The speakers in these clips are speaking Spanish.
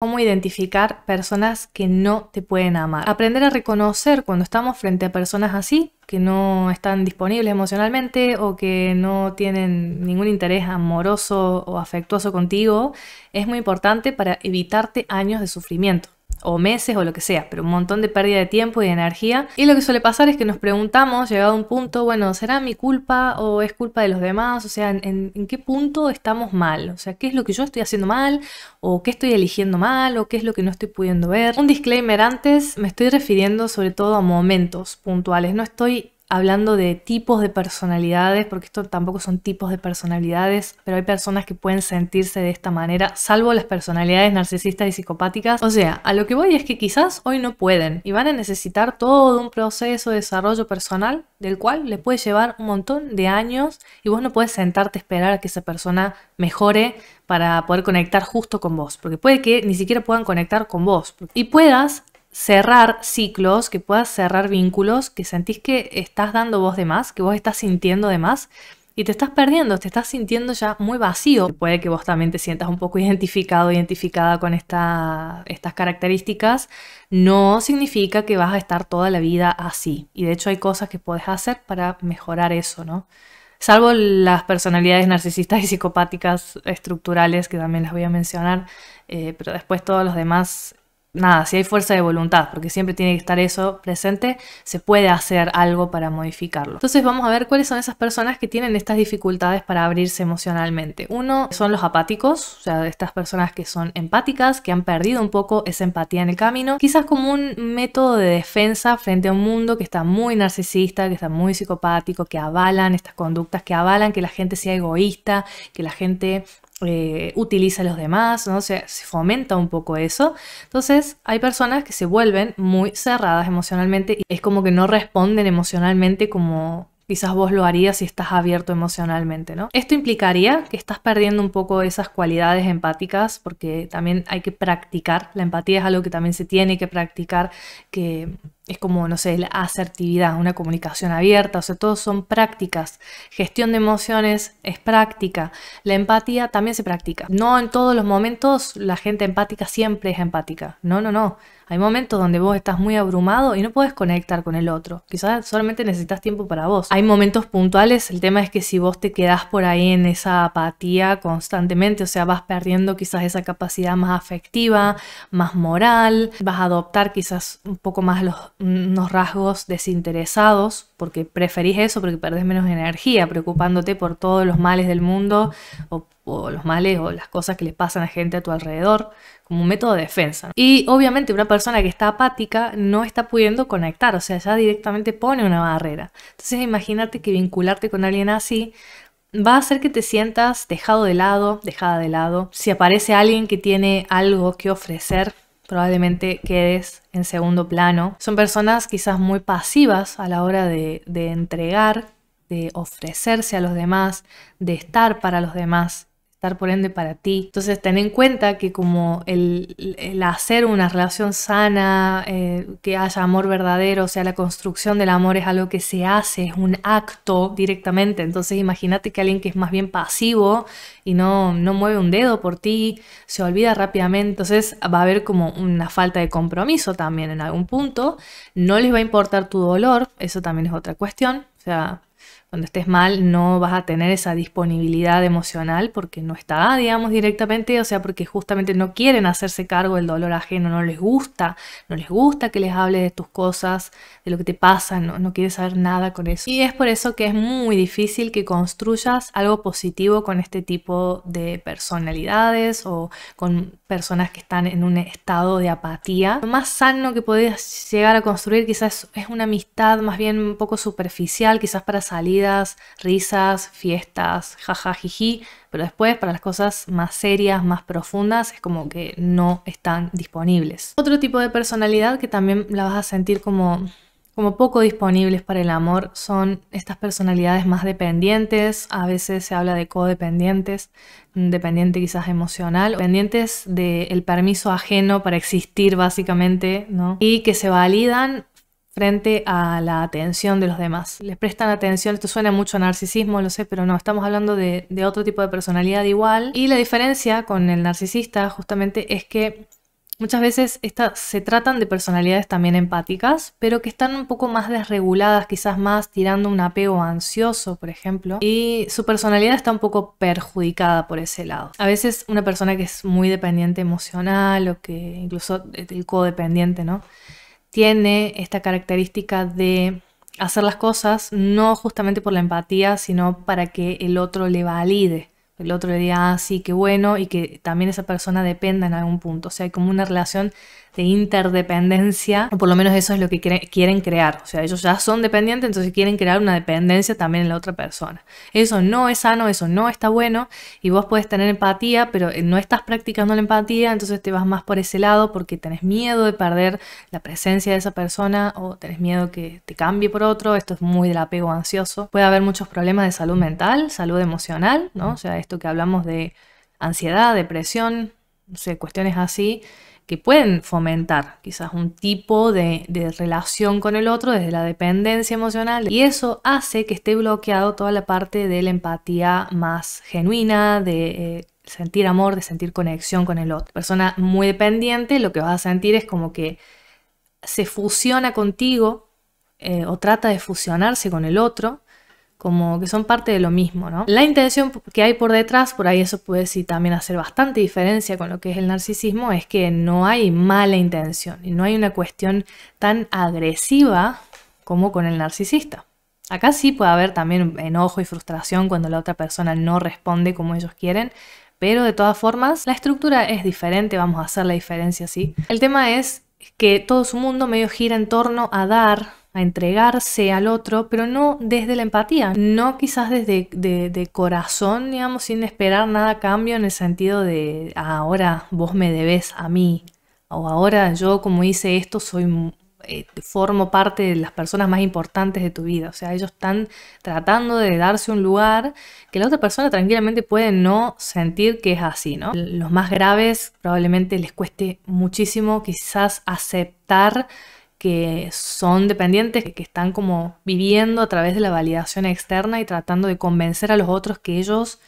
cómo identificar personas que no te pueden amar. Aprender a reconocer cuando estamos frente a personas así, que no están disponibles emocionalmente o que no tienen ningún interés amoroso o afectuoso contigo, es muy importante para evitarte años de sufrimiento o meses o lo que sea, pero un montón de pérdida de tiempo y de energía. Y lo que suele pasar es que nos preguntamos, llegado a un punto, bueno, ¿será mi culpa o es culpa de los demás? O sea, ¿en, qué punto estamos mal? O sea, ¿qué es lo que yo estoy haciendo mal? ¿O qué estoy eligiendo mal? ¿O qué es lo que no estoy pudiendo ver? Un disclaimer antes, me estoy refiriendo sobre todo a momentos puntuales, no estoy hablando de tipos de personalidades, porque esto tampoco son tipos de personalidades, pero hay personas que pueden sentirse de esta manera, salvo las personalidades narcisistas y psicopáticas. O sea, a lo que voy es que quizás hoy no pueden y van a necesitar todo un proceso de desarrollo personal del cual le puede llevar un montón de años y vos no puedes sentarte a esperar a que esa persona mejore para poder conectar justo con vos, porque puede que ni siquiera puedan conectar con vos y puedas cerrar ciclos, que puedas cerrar vínculos, que sentís que estás dando vos de más, que vos estás sintiendo de más y te estás perdiendo, te estás sintiendo ya muy vacío. Puede que vos también te sientas un poco identificado, identificada con esta, estas características. No significa que vas a estar toda la vida así. Y de hecho hay cosas que puedes hacer para mejorar eso, ¿no? Salvo las personalidades narcisistas y psicopáticas estructurales, que también las voy a mencionar, eh, pero después todos los demás nada, si hay fuerza de voluntad, porque siempre tiene que estar eso presente, se puede hacer algo para modificarlo. Entonces vamos a ver cuáles son esas personas que tienen estas dificultades para abrirse emocionalmente. Uno son los apáticos, o sea, estas personas que son empáticas, que han perdido un poco esa empatía en el camino, quizás como un método de defensa frente a un mundo que está muy narcisista, que está muy psicopático, que avalan estas conductas, que avalan que la gente sea egoísta, que la gente eh, utiliza a los demás, ¿no? Se, se, fomenta un poco eso. Entonces hay personas que se vuelven muy cerradas emocionalmente y es como que no responden emocionalmente como quizás vos lo harías si estás abierto emocionalmente, ¿no? Esto implicaría que estás perdiendo un poco esas cualidades empáticas porque también hay que practicar, la empatía es algo que también se tiene que practicar, que es como, no sé, la asertividad, una comunicación abierta, o sea, todo son prácticas. Gestión de emociones es práctica. La empatía también se practica. No en todos los momentos la gente empática siempre es empática. No, no, no. Hay momentos donde vos estás muy abrumado y no puedes conectar con el otro. Quizás solamente necesitas tiempo para vos. Hay momentos puntuales, el tema es que si vos te quedás por ahí en esa apatía constantemente, o sea, vas perdiendo quizás esa capacidad más afectiva, más moral, vas a adoptar quizás un poco más los unos rasgos desinteresados, porque preferís eso porque perdés menos energía preocupándote por todos los males del mundo o, los males o las cosas que le pasan a gente a tu alrededor, como un método de defensa. Y obviamente una persona que está apática no está pudiendo conectar, o sea, ya directamente pone una barrera. Entonces imagínate que vincularte con alguien así va a hacer que te sientas dejado de lado, dejada de lado. Si aparece alguien que tiene algo que ofrecer, probablemente quedes en segundo plano. Son personas quizás muy pasivas a la hora de, de entregar, de ofrecerse a los demás, de estar para los demás estar por ende para ti. Entonces ten en cuenta que como el, hacer una relación sana, eh, que haya amor verdadero, o sea, la construcción del amor es algo que se hace, es un acto directamente. Entonces imagínate que alguien que es más bien pasivo y no, no mueve un dedo por ti, se olvida rápidamente, entonces va a haber como una falta de compromiso también en algún punto. No les va a importar tu dolor, eso también es otra cuestión. O sea, cuando estés mal no vas a tener esa disponibilidad emocional porque no está, digamos, directamente, o sea, porque justamente no quieren hacerse cargo del dolor ajeno, no les gusta, no les gusta que les hable de tus cosas, de lo que te pasa, no, no quieres saber nada con eso. Y es por eso que es muy difícil que construyas algo positivo con este tipo de personalidades o con personas que están en un estado de apatía. Lo más sano que podés llegar a construir quizás es una amistad más bien un poco superficial, quizás para salir risas, fiestas, jajajiji, pero después para las cosas más serias, más profundas, es como que no están disponibles. Otro tipo de personalidad que también la vas a sentir como como poco disponibles para el amor son estas personalidades más dependientes, a veces se habla de codependientes, dependiente quizás emocional, dependientes del permiso ajeno para existir básicamente, ¿no? Y que se validan frente a la atención de los demás. Les prestan atención, esto suena mucho a narcisismo, lo sé, pero no, estamos hablando de, otro tipo de personalidad igual. Y la diferencia con el narcisista justamente es que Muchas veces estas se tratan de personalidades también empáticas, pero que están un poco más desreguladas, quizás más tirando un apego ansioso, por ejemplo, y su personalidad está un poco perjudicada por ese lado. A veces una persona que es muy dependiente emocional o que incluso el codependiente, ¿no? tiene esta característica de hacer las cosas no justamente por la empatía, sino para que el otro le valide el otro día ah, sí, qué bueno, y que también esa persona dependa en algún punto. O sea, hay como una relación de interdependencia, o por lo menos eso es lo que quieren crear. O sea, ellos ya son dependientes, entonces quieren crear una dependencia también en la otra persona. Eso no es sano, eso no está bueno, y vos puedes tener empatía, pero eh, no estás practicando la empatía, entonces te vas más por ese lado porque tenés miedo de perder la presencia de esa persona o tenés miedo que te cambie por otro. Esto es muy del apego ansioso. Puede haber muchos problemas de salud mental, salud emocional, ¿no? O sea, que hablamos de ansiedad, depresión, no sé, cuestiones así, que pueden fomentar quizás un tipo de, relación con el otro desde la dependencia emocional y eso hace que esté bloqueado toda la parte de la empatía más genuina, de eh, sentir amor, de sentir conexión con el otro. Persona muy dependiente, lo que vas a sentir es como que se fusiona contigo eh, o trata de fusionarse con el otro como que son parte de lo mismo, ¿no? La intención que hay por detrás, por ahí eso puede sí también hacer bastante diferencia con lo que es el narcisismo, es que no hay mala intención y no hay una cuestión tan agresiva como con el narcisista. Acá sí puede haber también enojo y frustración cuando la otra persona no responde como ellos quieren, pero de todas formas la estructura es diferente, vamos a hacer la diferencia, así. El tema es que todo su mundo medio gira en torno a dar a entregarse al otro, pero no desde la empatía, no quizás desde de, corazón, digamos, sin esperar nada a cambio en el sentido de ahora vos me debes a mí, o ahora yo como hice esto soy eh, formo parte de las personas más importantes de tu vida. O sea, ellos están tratando de darse un lugar que la otra persona tranquilamente puede no sentir que es así, ¿no? Los más graves probablemente les cueste muchísimo quizás aceptar que son dependientes, que están como viviendo a través de la validación externa y tratando de convencer a los otros que ellos,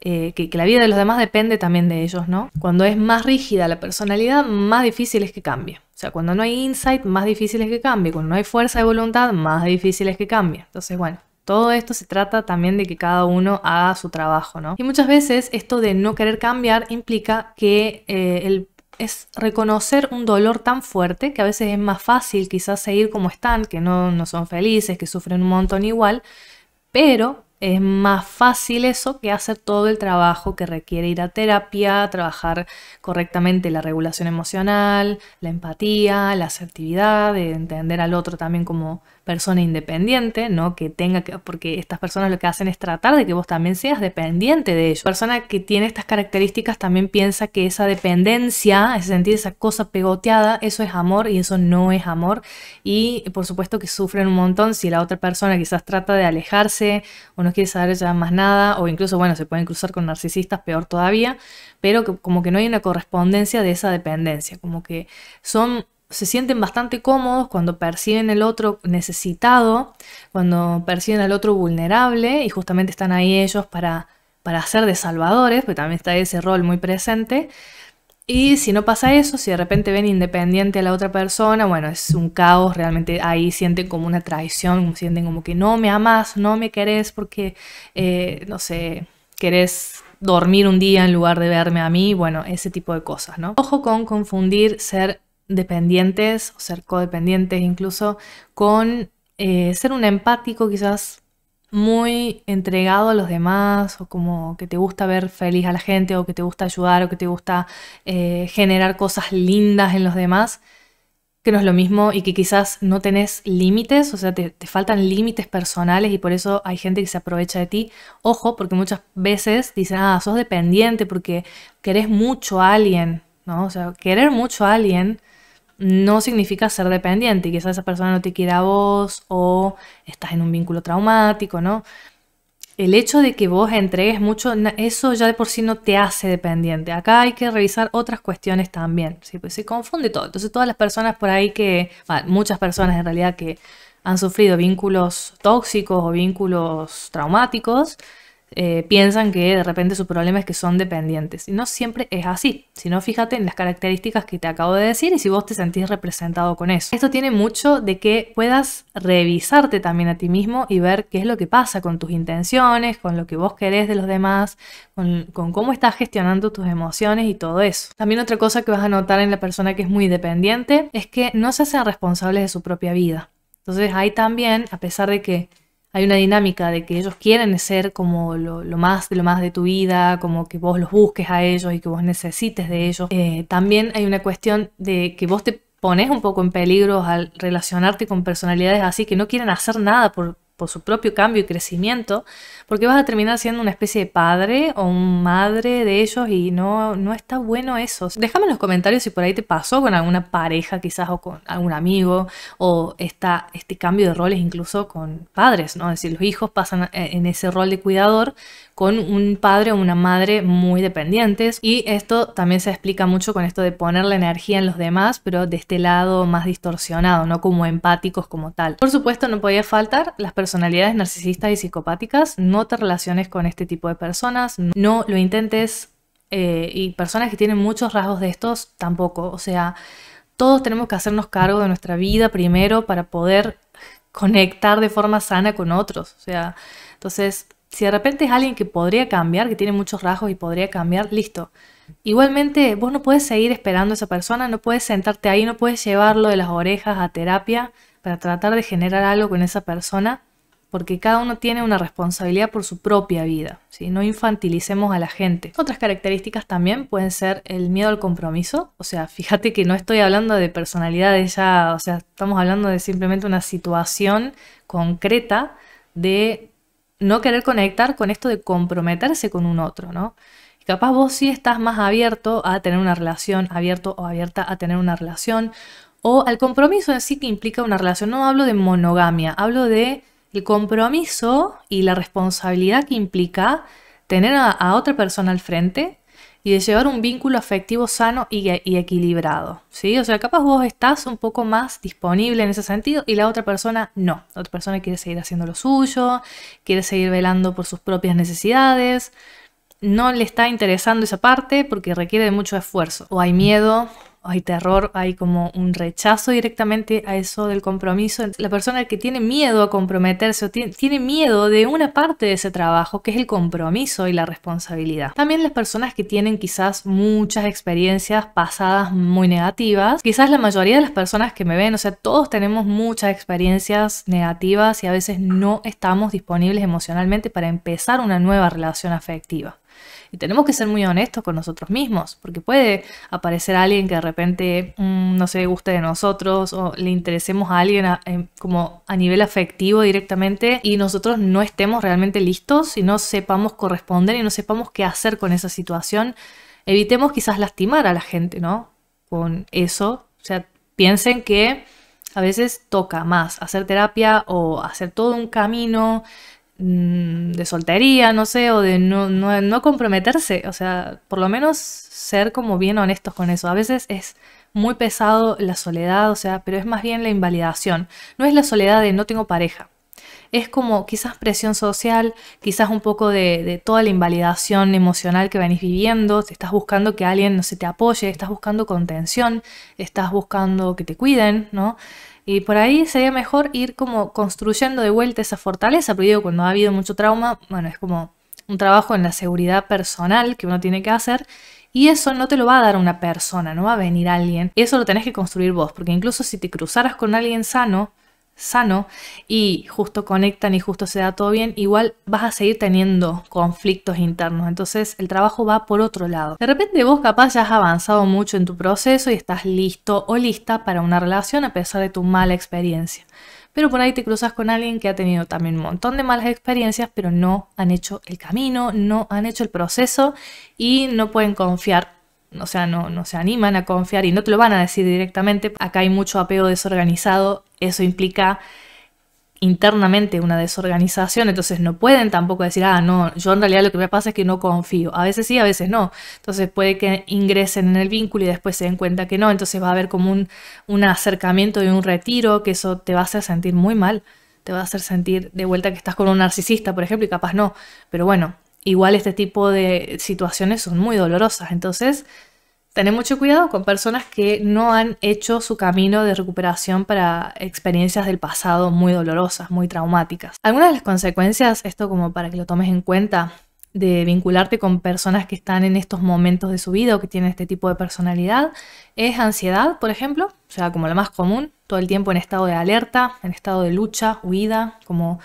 eh, que, la vida de los demás depende también de ellos, ¿no? Cuando es más rígida la personalidad, más difícil es que cambie. O sea, cuando no hay insight, más difícil es que cambie. Cuando no hay fuerza de voluntad, más difícil es que cambie. Entonces, bueno, todo esto se trata también de que cada uno haga su trabajo, ¿no? Y muchas veces esto de no querer cambiar implica que eh, el es reconocer un dolor tan fuerte que a veces es más fácil quizás seguir como están, que no, no son felices, que sufren un montón igual, pero es más fácil eso que hacer todo el trabajo que requiere ir a terapia, trabajar correctamente la regulación emocional, la empatía, la asertividad, entender al otro también como persona independiente, ¿no? Que tenga que, porque estas personas lo que hacen es tratar de que vos también seas dependiente de ellos. La persona que tiene estas características también piensa que esa dependencia, ese sentir esa cosa pegoteada, eso es amor y eso no es amor. Y por supuesto que sufren un montón si la otra persona quizás trata de alejarse o no quiere saber ya más nada, o incluso, bueno, se pueden cruzar con narcisistas, peor todavía, pero como que no hay una correspondencia de esa dependencia, como que son se sienten bastante cómodos cuando perciben el otro necesitado, cuando perciben al otro vulnerable y justamente están ahí ellos para, para hacer de salvadores, pero también está ese rol muy presente, y si no pasa eso, si de repente ven independiente a la otra persona, bueno, es un caos, realmente ahí sienten como una traición, sienten como que no me amas, no me querés porque, eh, no sé, querés dormir un día en lugar de verme a mí, bueno, ese tipo de cosas, ¿no? Ojo con confundir ser dependientes o ser codependientes incluso con eh, ser un empático quizás muy entregado a los demás o como que te gusta ver feliz a la gente o que te gusta ayudar o que te gusta eh, generar cosas lindas en los demás, que no es lo mismo y que quizás no tenés límites, o sea, te, te faltan límites personales y por eso hay gente que se aprovecha de ti. Ojo, porque muchas veces dicen, ah, sos dependiente porque querés mucho a alguien, ¿no? O sea, querer mucho a alguien no significa ser dependiente quizás esa persona no te quiera a vos o estás en un vínculo traumático, ¿no? El hecho de que vos entregues mucho, eso ya de por sí no te hace dependiente. Acá hay que revisar otras cuestiones también, ¿sí? pues se confunde todo. Entonces todas las personas por ahí que, muchas personas en realidad que han sufrido vínculos tóxicos o vínculos traumáticos, eh, piensan que de repente su problema es que son dependientes. Y no siempre es así, sino fíjate en las características que te acabo de decir y si vos te sentís representado con eso. Esto tiene mucho de que puedas revisarte también a ti mismo y ver qué es lo que pasa con tus intenciones, con lo que vos querés de los demás, con, con cómo estás gestionando tus emociones y todo eso. También otra cosa que vas a notar en la persona que es muy dependiente es que no se hacen responsables de su propia vida. Entonces ahí también, a pesar de que hay una dinámica de que ellos quieren ser como lo, más de lo más de tu vida, como que vos los busques a ellos y que vos necesites de ellos. Eh, también hay una cuestión de que vos te pones un poco en peligro al relacionarte con personalidades así que no quieren hacer nada por su propio cambio y crecimiento, porque vas a terminar siendo una especie de padre o un madre de ellos y no, no está bueno eso. Déjame en los comentarios si por ahí te pasó con alguna pareja quizás o con algún amigo o está este cambio de roles incluso con padres, ¿no? Es decir, los hijos pasan eh, en ese rol de cuidador con un padre o una madre muy dependientes y esto también se explica mucho con esto de poner la energía en los demás, pero de este lado más distorsionado, no como empáticos como tal. Por supuesto, no podía faltar las personalidades narcisistas y psicopáticas no te relaciones con este tipo de personas, no lo intentes eh, y personas que tienen muchos rasgos de estos tampoco. O sea, todos tenemos que hacernos cargo de nuestra vida primero para poder conectar de forma sana con otros. O sea, entonces, si de repente es alguien que podría cambiar, que tiene muchos rasgos y podría cambiar, listo. Igualmente, vos no puedes seguir esperando a esa persona, no puedes sentarte ahí, no puedes llevarlo de las orejas a terapia para tratar de generar algo con esa persona porque cada uno tiene una responsabilidad por su propia vida, si no infantilicemos a la gente. Otras características también pueden ser el miedo al compromiso, o sea, fíjate que no estoy hablando de personalidades ya, o sea, estamos hablando de simplemente una situación concreta de no querer conectar con esto de comprometerse con un otro, ¿no? capaz vos sí estás más abierto a tener una relación, abierto o abierta a tener una relación, o al compromiso en sí que implica una relación. No hablo de monogamia, hablo de el compromiso y la responsabilidad que implica tener a, otra persona al frente y de llevar un vínculo afectivo sano y, equilibrado, ¿sí? O sea, capaz vos estás un poco más disponible en ese sentido y la otra persona no. La otra persona quiere seguir haciendo lo suyo, quiere seguir velando por sus propias necesidades, no le está interesando esa parte porque requiere de mucho esfuerzo. O hay miedo, hay terror, hay como un rechazo directamente a eso del compromiso. La persona que tiene miedo a comprometerse o tiene, miedo de una parte de ese trabajo, que es el compromiso y la responsabilidad. También las personas que tienen quizás muchas experiencias pasadas muy negativas. Quizás la mayoría de las personas que me ven, o sea, todos tenemos muchas experiencias negativas y a veces no estamos disponibles emocionalmente para empezar una nueva relación afectiva. Y tenemos que ser muy honestos con nosotros mismos, porque puede aparecer alguien que de repente mm, no se guste de nosotros o le interesemos a alguien em, como a nivel afectivo directamente y nosotros no estemos realmente listos y no sepamos corresponder y no sepamos qué hacer con esa situación. Evitemos quizás lastimar a la gente, ¿no? Con eso. O sea, piensen que a veces toca más hacer terapia o hacer todo un camino Mm, de soltería, no sé, o de no, no, no, comprometerse, o sea, por lo menos ser como bien honestos con eso. A veces es muy pesado la soledad, o sea, pero es más bien la invalidación. No es la soledad de no tengo pareja, es como quizás presión social, quizás un poco de, toda la invalidación emocional que venís viviendo, te estás buscando que alguien no se te apoye, estás buscando contención, estás buscando que te cuiden, ¿no? Y por ahí sería mejor ir como construyendo de vuelta esa fortaleza, porque cuando ha habido mucho trauma, bueno, es como un trabajo en la seguridad personal que uno tiene que hacer. Y eso no te lo va a dar una persona, no va a venir alguien. Eso lo tenés que construir vos, porque incluso si te cruzaras con alguien sano, sano y justo conectan y justo se da todo bien, igual vas a seguir teniendo conflictos internos. Entonces el trabajo va por otro lado. De repente vos capaz ya has avanzado mucho en tu proceso y estás listo o lista para una relación a pesar de tu mala experiencia. Pero por ahí te cruzas con alguien que ha tenido también un montón de malas experiencias, pero no han hecho el camino, no han hecho el proceso y no pueden confiar o sea, no, no, se animan a confiar y no te lo van a decir directamente. Acá hay mucho apego desorganizado eso implica internamente una desorganización, entonces no pueden tampoco decir, ah, no, yo en realidad lo que me pasa es que no confío. A veces sí, a veces no. Entonces puede que ingresen en el vínculo y después se den cuenta que no, entonces va a haber como un, acercamiento y un retiro, que eso te va a hacer sentir muy mal, te va a hacer sentir de vuelta que estás con un narcisista, por ejemplo, y capaz no. Pero bueno, igual este tipo de situaciones son muy dolorosas, entonces tener mucho cuidado con personas que no han hecho su camino de recuperación para experiencias del pasado muy dolorosas, muy traumáticas. Algunas de las consecuencias, esto como para que lo tomes en cuenta, de vincularte con personas que están en estos momentos de su vida o que tienen este tipo de personalidad es ansiedad, por ejemplo, o sea, como la más común, todo el tiempo en estado de alerta, en estado de lucha, huida, como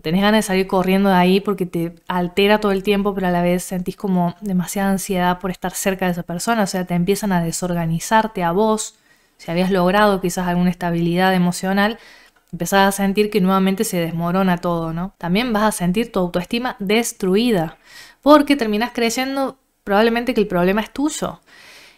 tenés ganas de salir corriendo de ahí porque te altera todo el tiempo, pero a la vez sentís como demasiada ansiedad por estar cerca de esa persona, o sea, te empiezan a desorganizarte a vos, si habías logrado quizás alguna estabilidad emocional, empezás a sentir que nuevamente se desmorona todo, ¿no? También vas a sentir tu autoestima destruida, porque terminás creyendo probablemente que el problema es tuyo,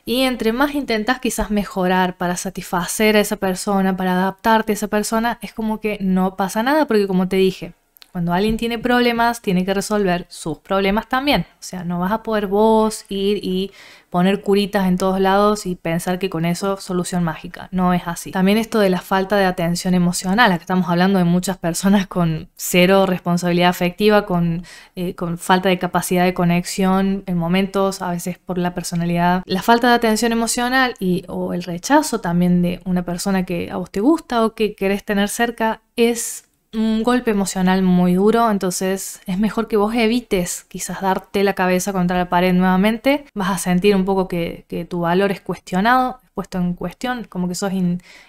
y entre más intentas quizás mejorar para satisfacer a esa persona, para adaptarte a esa persona, es como que no pasa nada, porque como te dije, cuando alguien tiene problemas, tiene que resolver sus problemas también. O sea, no vas a poder vos ir y poner curitas en todos lados y pensar que con eso solución mágica. No es así. También esto de la falta de atención emocional. que estamos hablando de muchas personas con cero responsabilidad afectiva, con, eh, con falta de capacidad de conexión en momentos, a veces por la personalidad. La falta de atención emocional y, o el rechazo también de una persona que a vos te gusta o que querés tener cerca es un golpe emocional muy duro, entonces es mejor que vos evites quizás darte la cabeza contra la pared nuevamente, vas a sentir un poco que, tu valor es cuestionado, puesto en cuestión, como que sos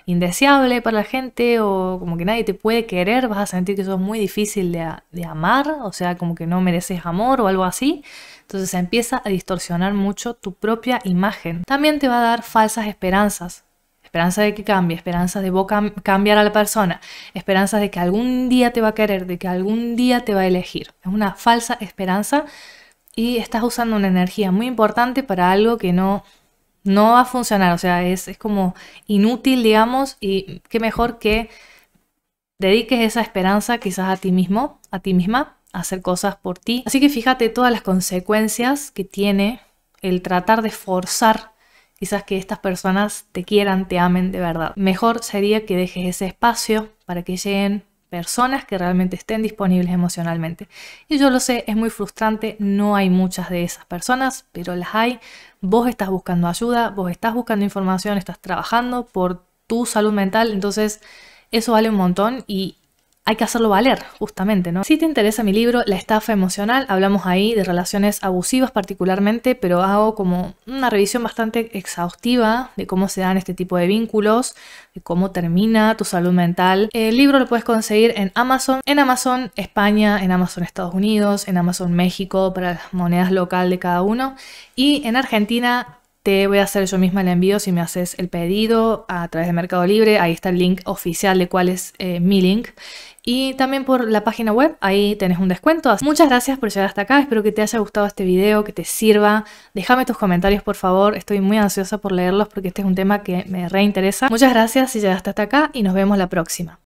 indeseable para la gente o como que nadie te puede querer, vas a sentir que sos muy difícil de, de amar, o sea, como que no mereces amor o algo así. Entonces empieza a distorsionar mucho tu propia imagen. También te va a dar falsas esperanzas esperanza de que cambie, esperanza de vos cambiar a la persona, esperanza de que algún día te va a querer, de que algún día te va a elegir. Es una falsa esperanza y estás usando una energía muy importante para algo que no, no va a funcionar. O sea, es, es como inútil, digamos, y qué mejor que dediques esa esperanza quizás a ti mismo, a ti misma, a hacer cosas por ti. Así que fíjate todas las consecuencias que tiene el tratar de forzar quizás que estas personas te quieran, te amen de verdad. Mejor sería que dejes ese espacio para que lleguen personas que realmente estén disponibles emocionalmente. Y yo lo sé, es muy frustrante, no hay muchas de esas personas, pero las hay. Vos estás buscando ayuda, vos estás buscando información, estás trabajando por tu salud mental, entonces eso vale un montón y hay que hacerlo valer, justamente, ¿no? Si te interesa mi libro, La estafa emocional, hablamos ahí de relaciones abusivas particularmente, pero hago como una revisión bastante exhaustiva de cómo se dan este tipo de vínculos, de cómo termina tu salud mental. El libro lo puedes conseguir en Amazon, en Amazon España, en Amazon Estados Unidos, en Amazon México para las monedas local de cada uno y en Argentina te voy a hacer yo misma el envío si me haces el pedido a través de Mercado Libre. Ahí está el link oficial de cuál es eh, mi link. Y también por la página web, ahí tenés un descuento. Muchas gracias por llegar hasta acá, espero que te haya gustado este video, que te sirva. Déjame tus comentarios por favor, estoy muy ansiosa por leerlos porque este es un tema que me reinteresa. Muchas gracias si llegaste hasta acá y nos vemos la próxima.